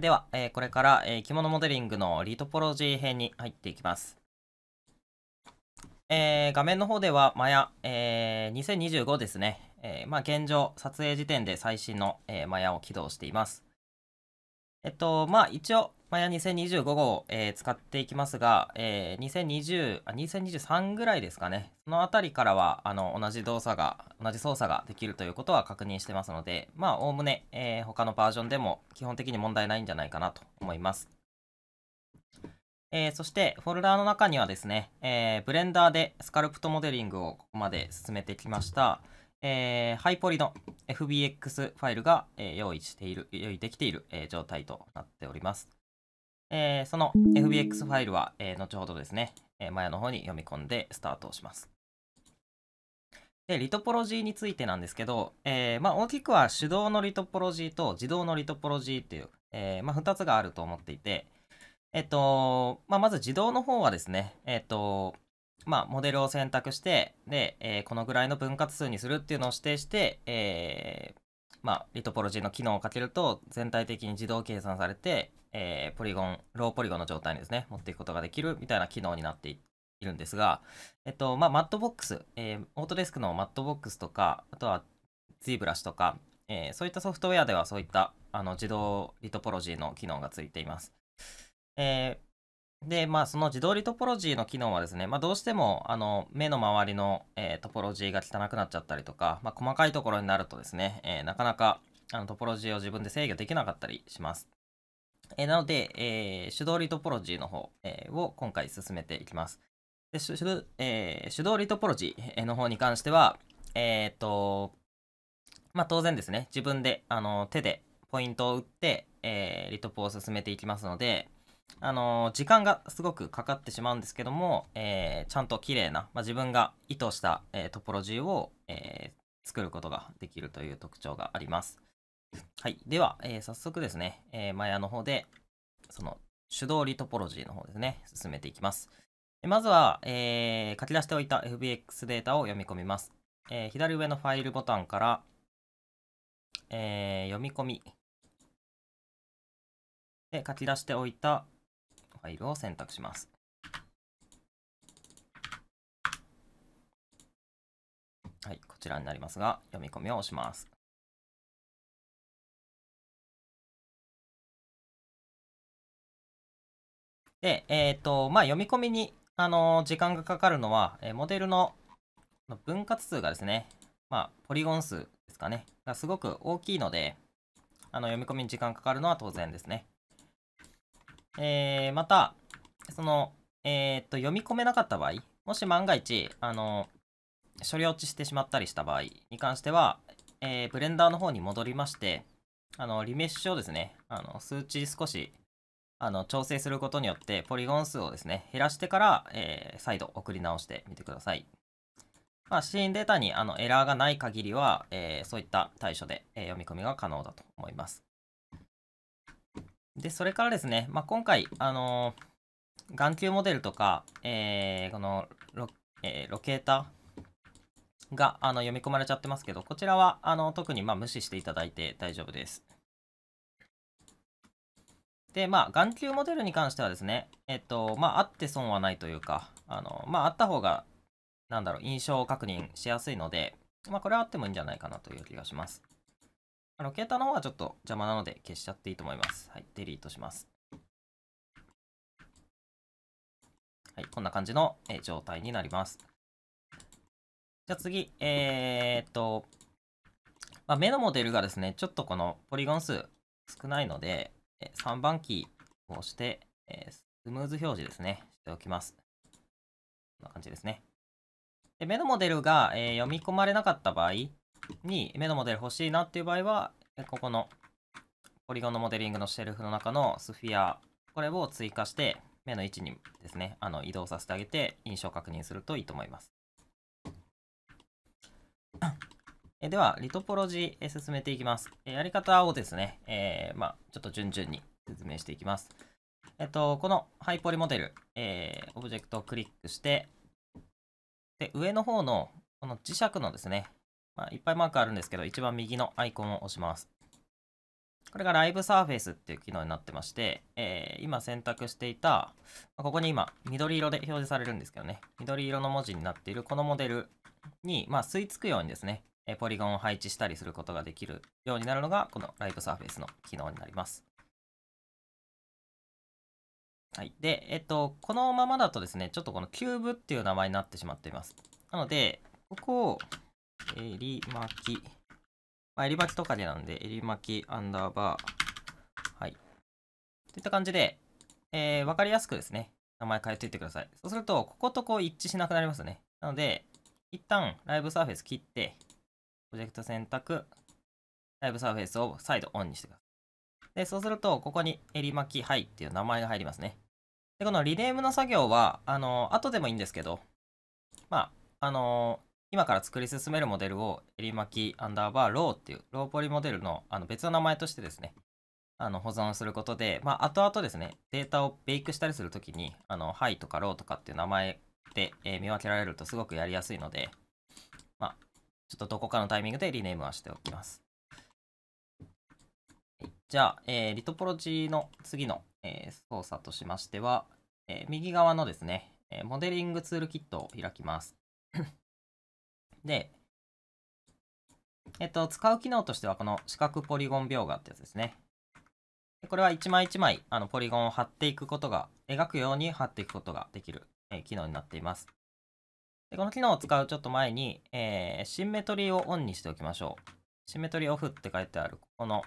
では、えー、これから、えー、着物モデリングのリトポロジー編に入っていきます。えー、画面の方では、マヤ、えー、2025ですね。えまあ、現状、撮影時点で最新の、えマヤを起動しています。えっと、まあ、一応、マヤ2025号、えー、使っていきますが、えー、2020あ2023ぐらいですかねそのあたりからはあの同じ動作が同じ操作ができるということは確認してますのでまあおおむね、えー、他のバージョンでも基本的に問題ないんじゃないかなと思いますえー、そしてフォルダーの中にはですね、えー、ブレンダーでスカルプトモデリングをここまで進めてきました、えー、ハイポリの FBX ファイルが、え用意している、用意できている、え状態となっております。えー、その FBX ファイルは、えー、後ほどですね、えー、マヤの方に読み込んでスタートをします。で、リトポロジーについてなんですけど、えまあ、大きくは手動のリトポロジーと自動のリトポロジーという、えまあ、2つがあると思っていて、えっと、まあ、まず自動の方はですね、えっと、まあ、モデルを選択して、で、えこのぐらいの分割数にするっていうのを指定して、えまあ、リトポロジーの機能をかけると全体的に自動計算されて、えー、ポリゴン、ローポリゴンの状態にですね、持っていくことができるみたいな機能になっているんですが、えっと、まあ、マットボックス、えー、オートデスクのマットボックスとか、あとは Z ブラシとか、えー、そういったソフトウェアではそういったあの自動リトポロジーの機能がついています。えー、で、まあ、その自動リトポロジーの機能はですね、まあ、どうしてもあの目の周りの、えー、トポロジーが汚くなっちゃったりとか、まあ、細かいところになるとですね、えー、なかなかあのトポロジーを自分で制御できなかったりします。えー、なので、えー、手動リトポロジーの方、えー、を今回進めていきます。で手えー、手動リトポロジーの方に関しては、えっ、と、まあ、当然ですね、自分であの手でポイントを打って、えー、リトポを進めていきますので、あのー、時間がすごくかかってしまうんですけども、えー、ちゃんと綺麗な、まあ、自分が意図した、えトポロジーを、え作ることができるという特徴があります。はい。では、えー、早速ですね、えー、マヤの方で、その、手動リトポロジーの方ですね、進めていきます。まずは、えー、書き出しておいた FBX データを読み込みます。えー、左上のファイルボタンから、えー、読み込み。で、書き出しておいたファイルを選択します。はい、こちらになりますが、読み込みを押します。で、えっ、ー、と、まあ、読み込みに、あのー、時間がかかるのは、えー、モデルの分割数がですね、まあ、ポリゴン数ですかね、がすごく大きいので、あの、読み込みに時間かかるのは当然ですね。えー、また、その、えっと、読み込めなかった場合、もし万が一、あの、処理落ちしてしまったりした場合に関しては、えブレンダーの方に戻りまして、あの、リメッシュをですね、あの、数値少しあの調整することによってポリゴン数をですね減らしてから、えー、再度送り直してみてください、まあ、シーンデータにあのエラーがない限りは、えー、そういった対処で、えー、読み込みが可能だと思いますでそれからですね、まあ、今回、あの眼球モデルとか、えこのロ,、えロケーターがあの読み込まれちゃってますけどこちらはあの特にま無視していただいて大丈夫ですで、まあ、眼球モデルに関してはですね、えっと、まあ、あって損はないというか、あの、まあ、あった方が、なんだろう、印象を確認しやすいので、まあ、これはあってもいいんじゃないかなという気がします。あの、携帯の方はちょっと邪魔なので消しちゃっていいと思います。はい、デリートします。はい、こんな感じの、え状態になります。じゃあ次、えー、っと、まあ、目のモデルがですね、ちょっとこのポリゴン数少ないので、3番キーを押して、えスムーズ表示ですね、しておきます。こんな感じですね。で目のモデルが、え読み込まれなかった場合に、目のモデル欲しいなっていう場合は、ここのポリゴンのモデリングのシェルフの中のスフィア、これを追加して、目の位置にですね、あの移動させてあげて、印象を確認するといいと思います。えでは、リトポロジー、え進めていきます。えやり方をですね、えー、まあ、ちょっと順々に説明していきます。えっと、このハイポリモデル、えー、オブジェクトをクリックして、で、上の方の、この磁石のですね、まあ、いっぱいマークあるんですけど、一番右のアイコンを押します。これがライブサーフェイスっていう機能になってまして、えー、今選択していた、まここに今緑色で表示されるんですけどね、緑色の文字になっているこのモデルに、まあ、吸い付くようにですね、えポリゴンを配置したりすることができるようになるのが、このライブサーフェイスの機能になります。はい。で、えっと、このままだとですね、ちょっとこのキューブっていう名前になってしまっています。なので、ここを、襟巻き、まあ、襟巻きとかでなんで、襟巻きアンダーバー、はい。といった感じで、えー、わかりやすくですね、名前変えていってください。そうすると、こことこう一致しなくなりますね。なので、一旦、ライブサーフェス切って、プロジェクト選択、ライブサーフェイスを再度オンにしてください。で、そうすると、ここにえりまき、ハイっていう名前が入りますね。で、このリネームの作業は、あの、後でもいいんですけど、まあ、あの、今から作り進めるモデルを、えりまき、アンダーバーローっていう、ローポリモデルのあの別の名前としてですね、あの保存することで、まあ、後々ですね、データをベイクしたりするときに、あの、ハイとかローとかっていう名前で、えー、見分けられるとすごくやりやすいので、まあ、ちょっとどこかのタイミングでリネームはしておきます。じゃあ、えー、リトポロジーの次の、えー、操作としましては、えー、右側のですね、えモデリングツールキットを開きます。で、えっと、使う機能としては、この四角ポリゴン描画ってやつですね。これは一枚一枚あのポリゴンを貼っていくことが、描くように貼っていくことができる、え機能になっています。でこの機能を使うちょっと前に、えー、シンメトリーをオンにしておきましょう。シンメトリーオフって書いてある、ここの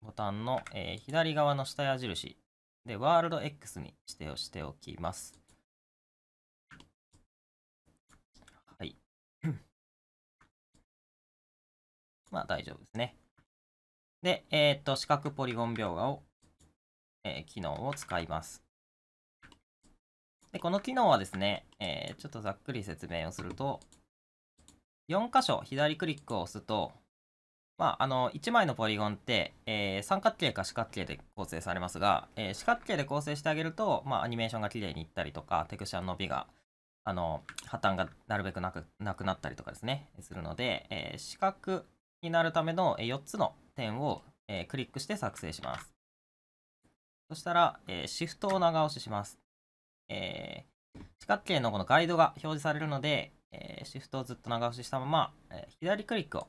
ボタンの、えー、左側の下矢印で、ワールド X に指定をしておきます。はい。まあ大丈夫ですね。で、えー、っと、四角ポリゴン描画を、えー、機能を使います。で、この機能はですね、えー、ちょっとざっくり説明をすると、4箇所左クリックを押すと、まあ、あの、1枚のポリゴンって、えー、三角形か四角形で構成されますが、えー、四角形で構成してあげると、まあ、アニメーションが綺麗にいったりとか、テクスチャの伸びが、あの、破綻がなるべくなくなくなったりとかですね、するので、えー、四角になるための4つの点を、えクリックして作成します。そしたら、えー、シフトを長押しします。えー、四角形のこのガイドが表示されるので、えー、シフトをずっと長押ししたまま、えー、左クリックを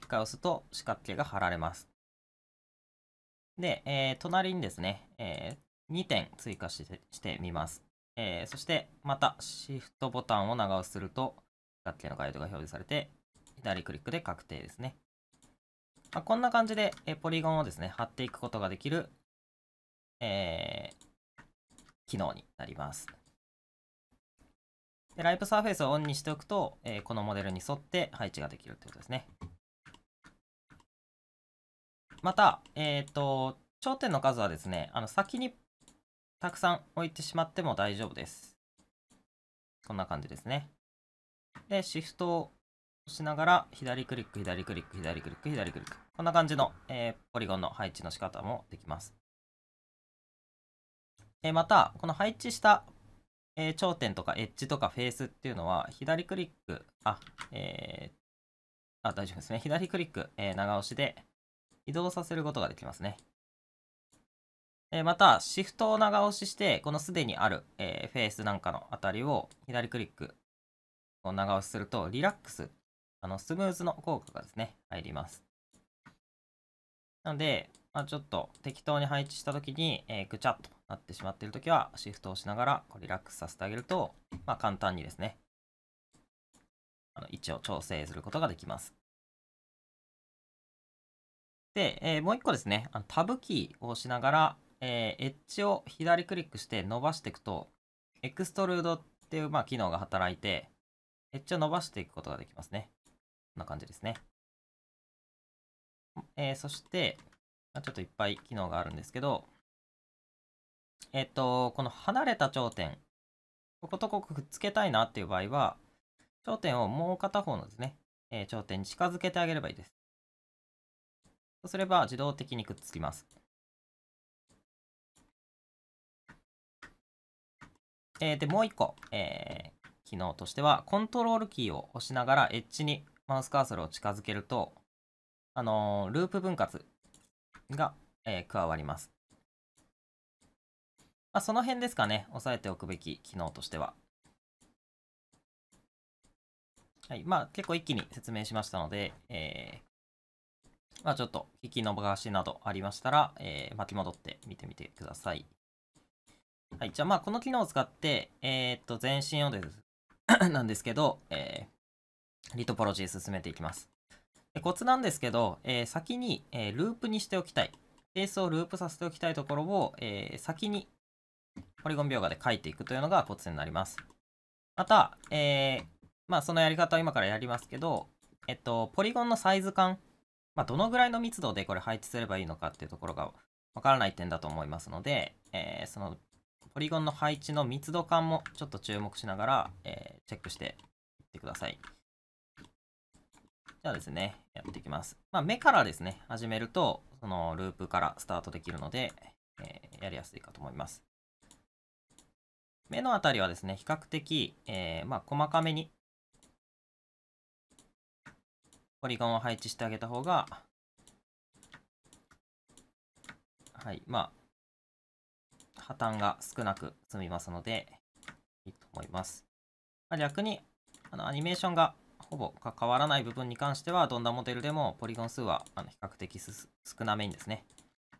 1回押すと四角形が貼られます。で、えー、隣にですね、えー、2点追加してしてみます。えー、そして、またシフトボタンを長押しすると、四角形のガイドが表示されて、左クリックで確定ですね。まあ、こんな感じで、えポリゴンをですね、貼っていくことができる、えー、機能になります。で、ライブサーフェイスをオンにしておくと、えー、このモデルに沿って配置ができるということですね。また、えー、と、頂点の数はですね、あの先にたくさん置いてしまっても大丈夫です。こんな感じですね。で、シフトを押しながら、左クリック、左クリック、左クリック、左クリック。こんな感じの、えー、ポリゴンの配置の仕方もできます。えまた、この配置した、え頂点とかエッジとかフェースっていうのは、左クリック、あ、えー、あ、大丈夫ですね。左クリック、え長押しで移動させることができますね。えまた、シフトを長押しして、このすでにある、えフェースなんかのあたりを左クリックを長押しすると、リラックス、あのスムーズの効果がですね、入ります。なので、まあ、ちょっと適当に配置した時に、えー、ぐちゃっとなってしまっている時は、シフトをしながらこうリラックスさせてあげると、まあ、簡単にですね、あの位置を調整することができます。で、えー、もう一個ですね、あのタブキーを押しながら、えー、エッジを左クリックして伸ばしていくと、エクストルードっていう、まあ、機能が働いて、エッジを伸ばしていくことができますね。こんな感じですね。えー、そして、ちょっといっぱい機能があるんですけど、えっと、この離れた頂点、こことここくっつけたいなっていう場合は、頂点をもう片方のですね、えー、頂点に近づけてあげればいいです。そうすれば自動的にくっつきます。えー、で、もう一個、えー、機能としては、コントロールキーを押しながらエッジにマウスカーソルを近づけると、あのー、ループ分割が、えー、加わります。まあ、その辺ですかね、押さえておくべき機能としては。はい、まあ結構一気に説明しましたので、えー、まあちょっと引き逃しなどありましたら、えー、巻き戻って見てみてください。はい、じゃあまあこの機能を使って、えー、っと、全身をです、なんですけど、えー、リトポロジー進めていきます。コツなんですけど、えー、先に、えー、ループにしておきたい。ベースをループさせておきたいところを、えー、先にポリゴン描画で書いていくというのがコツになります。また、えまあ、そのやり方を今からやりますけど、えっと、ポリゴンのサイズ感、まあ、どのぐらいの密度でこれ配置すればいいのかっていうところがわからない点だと思いますので、えそのポリゴンの配置の密度感もちょっと注目しながら、えチェックしていってください。ゃあですね、やっていきます。まあ、目からですね、始めると、そのループからスタートできるので、えー、やりやすいかと思います。目のあたりはですね、比較的、えー、まあ、細かめに、ポリゴンを配置してあげた方が、はい、まあ、破綻が少なく済みますので、いいと思います。まあ、逆に、あの、アニメーションがほぼ変わらない部分に関しては、どんなモデルでもポリゴン数はあの比較的少なめにですね、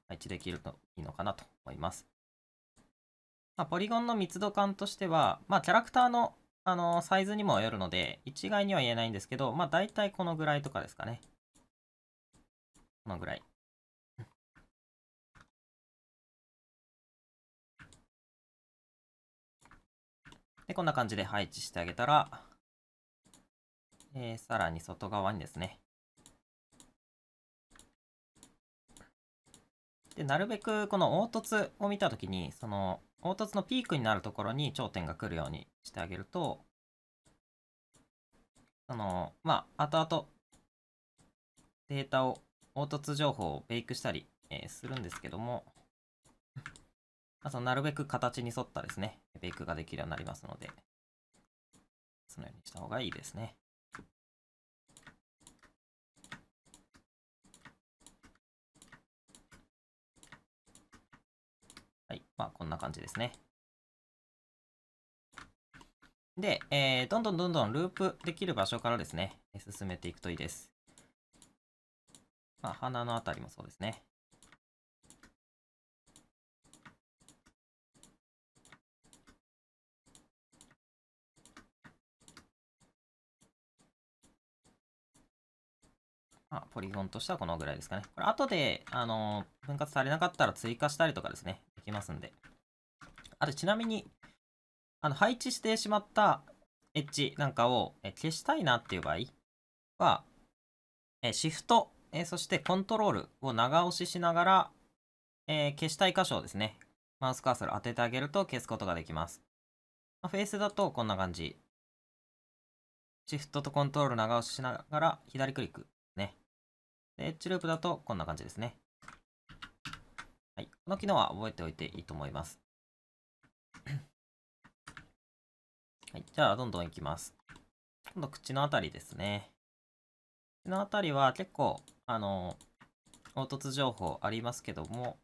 配置できるといいのかなと思います。まあ、ポリゴンの密度感としては、まあ、キャラクターのあのサイズにもよるので、一概には言えないんですけど、まあ、大体このぐらいとかですかね。このぐらい。で、こんな感じで配置してあげたら、えー、さらに外側にですね。で、なるべくこの凹凸を見たときに、その凹凸のピークになるところに頂点が来るようにしてあげると、その、まあ、後々データを、凹凸情報をベイクしたり、えー、するんですけども、まあ、そのなるべく形に沿ったですね、ベイクができるようになりますので、そのようにした方がいいですね。はい。まあ、こんな感じですね。で、えー、どんどんどんどんループできる場所からですね、進めていくといいです。まあ、鼻のあたりもそうですね。まあ、ポリゴンとしてはこのぐらいですかね。これ後で、あのー、分割されなかったら追加したりとかですね、きますんで。あと、ちなみに、あの、配置してしまったエッジなんかを消したいなっていう場合は、シフト、そしてコントロールを長押ししながら、え消したい箇所をですね、マウスカーソル当ててあげると消すことができます。フェイスだとこんな感じ。シフトとコントロール長押ししながら左クリックね。で、エッジループだとこんな感じですね。この機能は覚えておいていいと思います。はい、じゃあ、どんどんいきます。今度、口のあたりですね。口のあたりは結構、あの、凹凸情報ありますけども、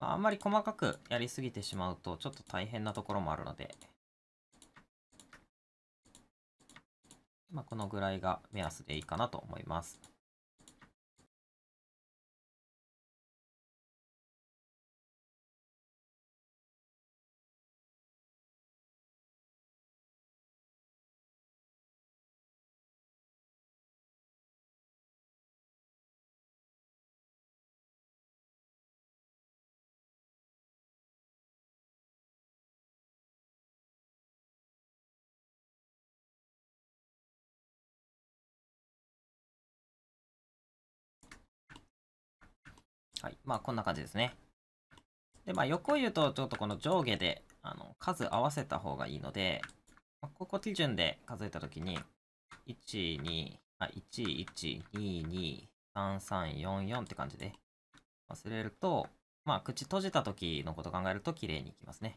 あんまり細かくやりすぎてしまうと、ちょっと大変なところもあるので、まあ、このぐらいが目安でいいかなと思います。はい。まあ、こんな感じですね。で、まあ、横湯とちょっとこの上下で、あの、数合わせた方がいいので、まあ、ここ基準で数えたときに、1、2、あ、1、1、2、2、3、3、4、4って感じで忘れると、まあ、口閉じた時のこと考えると綺麗にいきますね。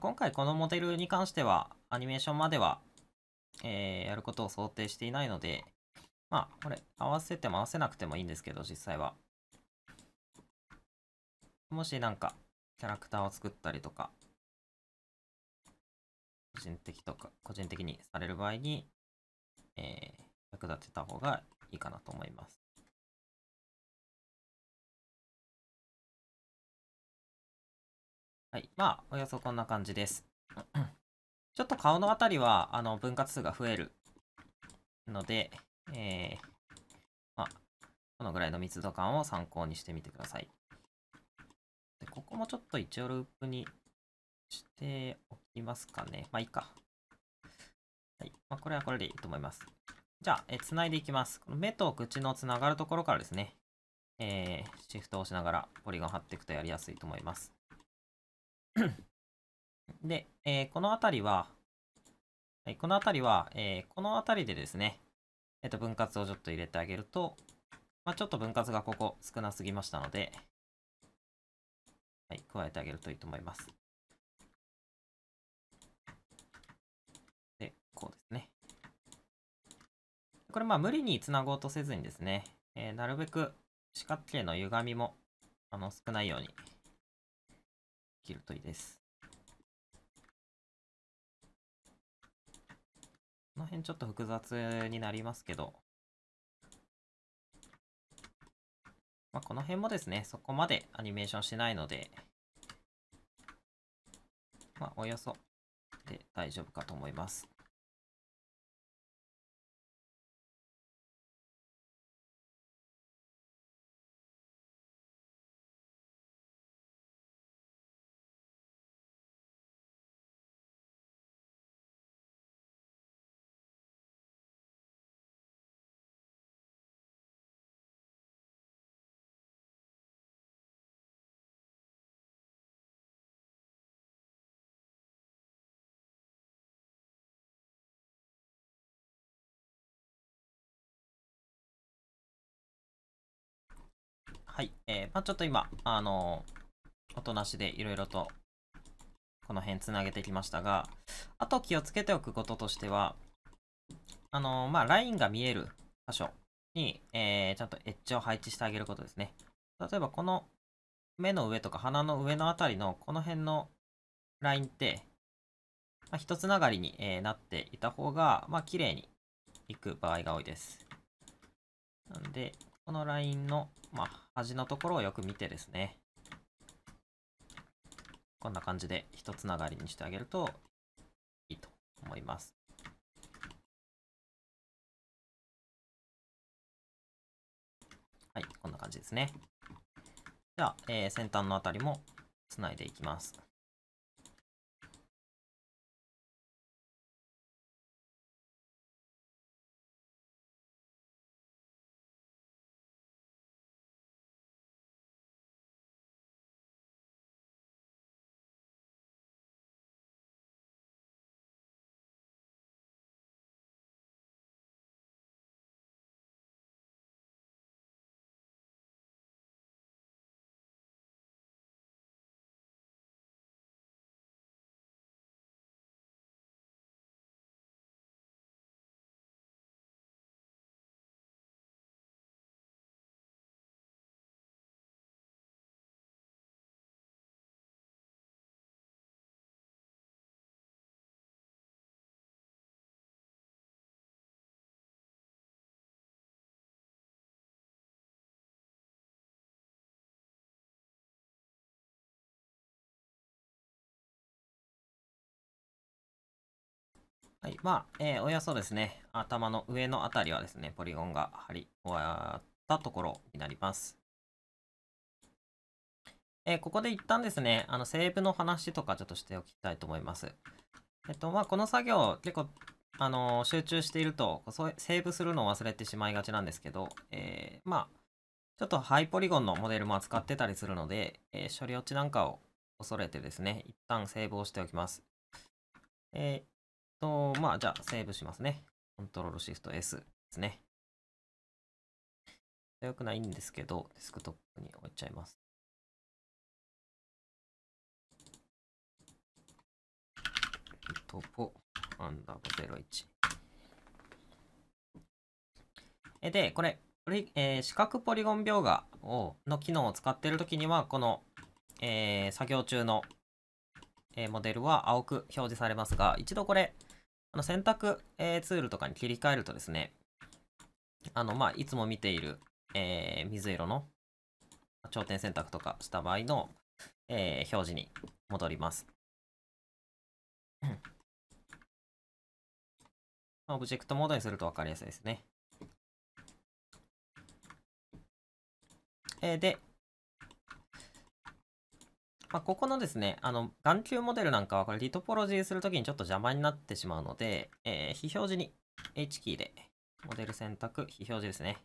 今回このモデルに関しては、アニメーションまでは、えー、やることを想定していないので、まあ、これ、合わせても合わせなくてもいいんですけど、実際は。もしなんか、キャラクターを作ったりとか、個人的とか、個人的にされる場合に、えー、役立てた方がいいかなと思います。はい。まあ、およそこんな感じです。ちょっと顔のあたりは、あの、分割数が増えるので、えー、まあ、このぐらいの密度感を参考にしてみてください。でここもちょっと一応ループにしておきますかね。まあ、いいか。はい。まあ、これはこれでいいと思います。じゃあ、えな繋いでいきます。この目と口のつながるところからですね、えー、シフトを押しながらポリゴン貼っていくとやりやすいと思います。で、えー、この辺りは、はい、この辺りは、えー、この辺りでですね、えっ、ー、と、分割をちょっと入れてあげると、まあ、ちょっと分割がここ少なすぎましたので、はい、加えてあげるといいと思います。で、こうですね。これ、まあ、無理につなごうとせずにですね、えー、なるべく四角形の歪みも、あの、少ないようにきるといいです。この辺ちょっと複雑になりますけど、まあ、この辺もですね、そこまでアニメーションしないので、まあ、およそで大丈夫かと思います。はい。えー、まあちょっと今、あのー、音なしでいろいろと、この辺つなげてきましたが、あと気をつけておくこととしては、あのー、まあラインが見える箇所に、えー、ちゃんとエッジを配置してあげることですね。例えば、この目の上とか鼻の上のあたりの、この辺のラインって、まあ、一つながりに、えー、なっていた方が、まあ、綺麗にいく場合が多いです。なんで、このラインの、まあ、端のところをよく見てですね、こんな感じで一つながりにしてあげるといいと思います。はい、こんな感じですね。じゃあ、えー、先端のあたりもつないでいきます。はい。まあ、えー、およそですね、頭の上のあたりはですね、ポリゴンが張り終わったところになります。えー、ここで一旦ですね、あの、セーブの話とかちょっとしておきたいと思います。えっと、まあ、この作業、結構、あのー、集中していると、セーブするのを忘れてしまいがちなんですけど、えまあ、ちょっとハイポリゴンのモデルも扱ってたりするので、え処理落ちなんかを恐れてですね、一旦セーブをしておきます。えと、まあ、じゃあ、セーブしますね。コントロールシフト S ですね。よくないんですけど、デスクトップに置いちゃいます。トポアンダーバ01。で、これ、えー、四角ポリゴン描画をの機能を使っているときには、この、えー、作業中の、えー、モデルは青く表示されますが、一度これ、あの選択、えー、ツールとかに切り替えるとですね、あの、まあ、いつも見ている、えー、水色の頂点選択とかした場合の、えー、表示に戻ります。オブジェクトモードにすると分かりやすいですね。えー、で、まあ、ここのですね、あの、眼球モデルなんかは、これ、リトポロジーするときにちょっと邪魔になってしまうので、えー、非表示に H キーで、モデル選択、非表示ですね。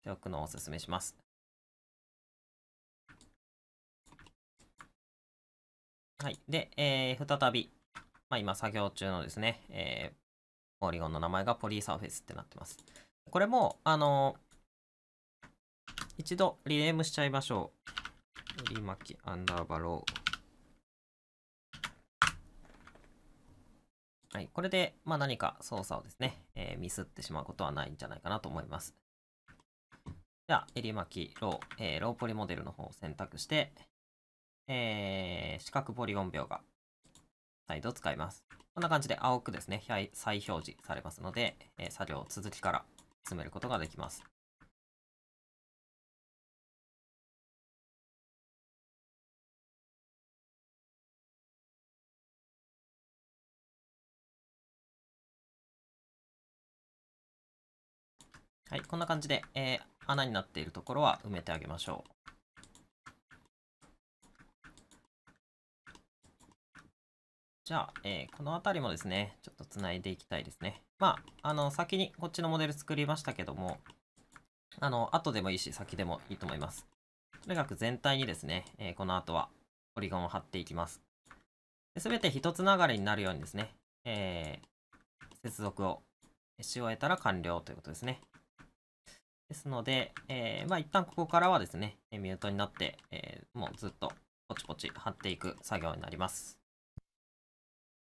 しておくのをお勧めします。はい。で、えー、再び、まあ、今作業中のですね、えー、ポリゴンの名前がポリーサーフェスってなってます。これも、あのー、一度リネームしちゃいましょう。りまきアンダーバロー。はい、これで、まあ、何か操作をですね、えー、ミスってしまうことはないんじゃないかなと思います。じゃあ、襟巻き、ロー、えー、ローポリモデルの方を選択して、えー、四角ポリゴン秒が再度使います。こんな感じで青くですね、再表示されますので、えー、作業を続きから進めることができます。はい、こんな感じで、えー、穴になっているところは埋めてあげましょう。じゃあ、えー、この辺りもですね、ちょっとつないでいきたいですね。まあ、あの、先にこっちのモデル作りましたけども、あの、後でもいいし、先でもいいと思います。とにかく全体にですね、えー、この後はポリゴンを貼っていきます。すべて一つ流れになるようにですね、えー、接続をし終えたら完了ということですね。ですので、えー、まあ一旦ここからはですね、ミュートになって、えー、もうずっとポチポチ貼っていく作業になります。